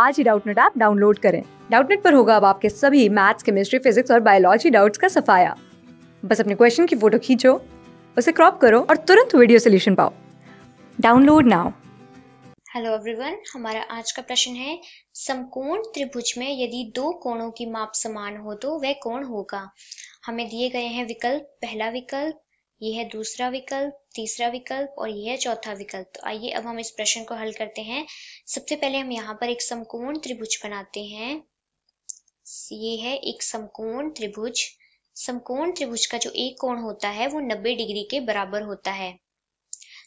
आज ही Doubtnut app download करें डाउटनेट पर होगा अब आपके सभी मैथ्स केमिस्ट्री फिजिक्स और बायोलॉजी डाउट्स का सफाया बस अपने क्वेश्चन की फोटो खींचो उसे क्रॉप करो और तुरंत वीडियो सोल्यूशन पाओ डाउनलोड नाउ हेलो एवरीवन हमारा आज का प्रश्न है समकोण त्रिभुज में यदि दो कोणों की माप समान हो तो वह कोण होगा हमें दिए गए हैं विकल्प पहला विकल्प यह है दूसरा विकल्प तीसरा विकल्प और यह है चौथा विकल्प तो आइए अब हम इस प्रश्न को हल करते हैं सबसे पहले हम यहाँ पर एक समकोण त्रिभुज बनाते हैं ये है एक समकोण त्रिभुज समकोण त्रिभुज का जो एक कोण होता है वो 90 डिग्री के बराबर होता है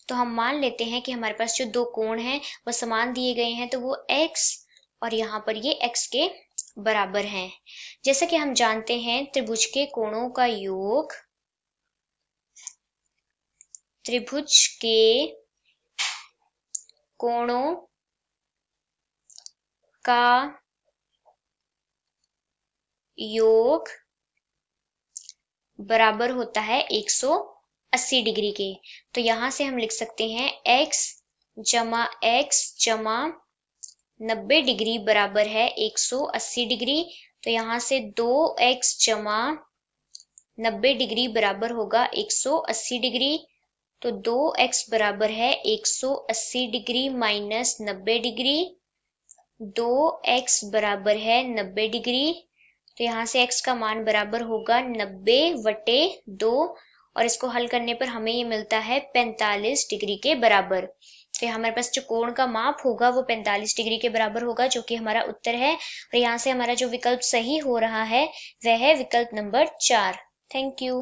तो हम मान लेते हैं कि हमारे पास जो दो कोण हैं वो समान दिए गए हैं तो वो x और यहाँ पर ये x के बराबर हैं जैसा कि हम जानते हैं त्रिभुज के कोणों का योग त्रिभुज के कोणों का योग बराबर होता है 180 डिग्री के तो यहां से हम लिख सकते हैं x जमा एक्स जमा नब्बे डिग्री बराबर है 180 डिग्री तो यहां से दो एक्स जमा नब्बे डिग्री बराबर होगा 180 डिग्री तो दो एक्स बराबर है 180 डिग्री माइनस नब्बे डिग्री दो एक्स बराबर है 90 डिग्री तो यहां से x का मान बराबर होगा 90 वटे दो और इसको हल करने पर हमें ये मिलता है 45 डिग्री के बराबर तो हमारे पास जो कोण का माप होगा वो 45 डिग्री के बराबर होगा जो कि हमारा उत्तर है और यहाँ से हमारा जो विकल्प सही हो रहा है वह है विकल्प नंबर चार थैंक यू